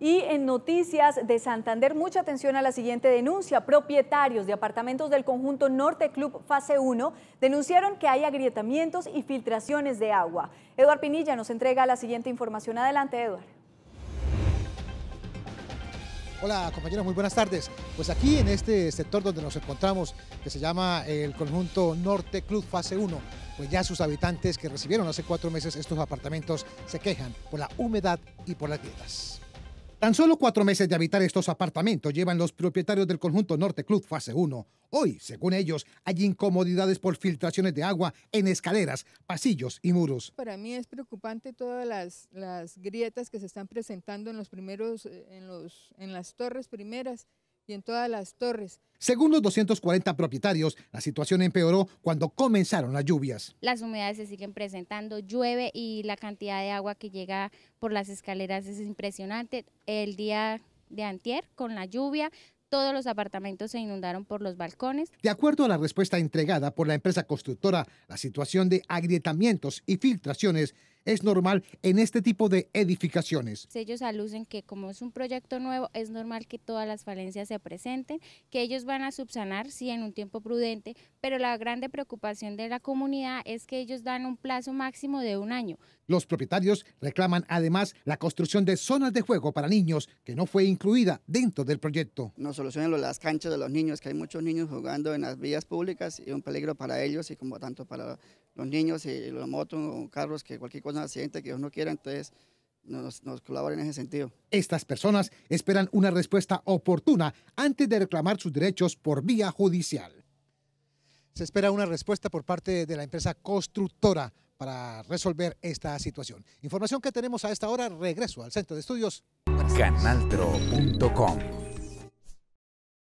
Y en noticias de Santander, mucha atención a la siguiente denuncia. Propietarios de apartamentos del conjunto Norte Club Fase 1 denunciaron que hay agrietamientos y filtraciones de agua. Eduard Pinilla nos entrega la siguiente información. Adelante, Eduard. Hola compañeros, muy buenas tardes. Pues aquí en este sector donde nos encontramos, que se llama el conjunto Norte Club Fase 1, pues ya sus habitantes que recibieron hace cuatro meses estos apartamentos se quejan por la humedad y por las grietas. Tan solo cuatro meses de habitar estos apartamentos llevan los propietarios del conjunto Norte Club Fase 1. Hoy, según ellos, hay incomodidades por filtraciones de agua en escaleras, pasillos y muros. Para mí es preocupante todas las, grietas que se están presentando en los primeros, eh, en las torres primeras y en todas las torres. Según los 240 propietarios, la situación empeoró cuando comenzaron las lluvias. Las humedades se siguen presentando, llueve y la cantidad de agua que llega por las escaleras es impresionante. El día de antier, con la lluvia, todos los apartamentos se inundaron por los balcones. De acuerdo a la respuesta entregada por la empresa constructora, la situación de agrietamientos y filtraciones es normal en este tipo de edificaciones. Ellos alucen que como es un proyecto nuevo, es normal que todas las falencias se presenten, que ellos van a subsanar, sí, en un tiempo prudente, pero la grande preocupación de la comunidad es que ellos dan un plazo máximo de un año. Los propietarios reclaman además la construcción de zonas de juego para niños que no fue incluida dentro del proyecto. No solucionan las canchas de los niños, que hay muchos niños jugando en las vías públicas y un peligro para ellos y como tanto para los niños y los motos o carros que cualquier cosa que ellos no quiera, entonces nos, nos colaboren en ese sentido. Estas personas esperan una respuesta oportuna antes de reclamar sus derechos por vía judicial. Se espera una respuesta por parte de la empresa constructora para resolver esta situación. Información que tenemos a esta hora, regreso al centro de estudios. Canaltro.com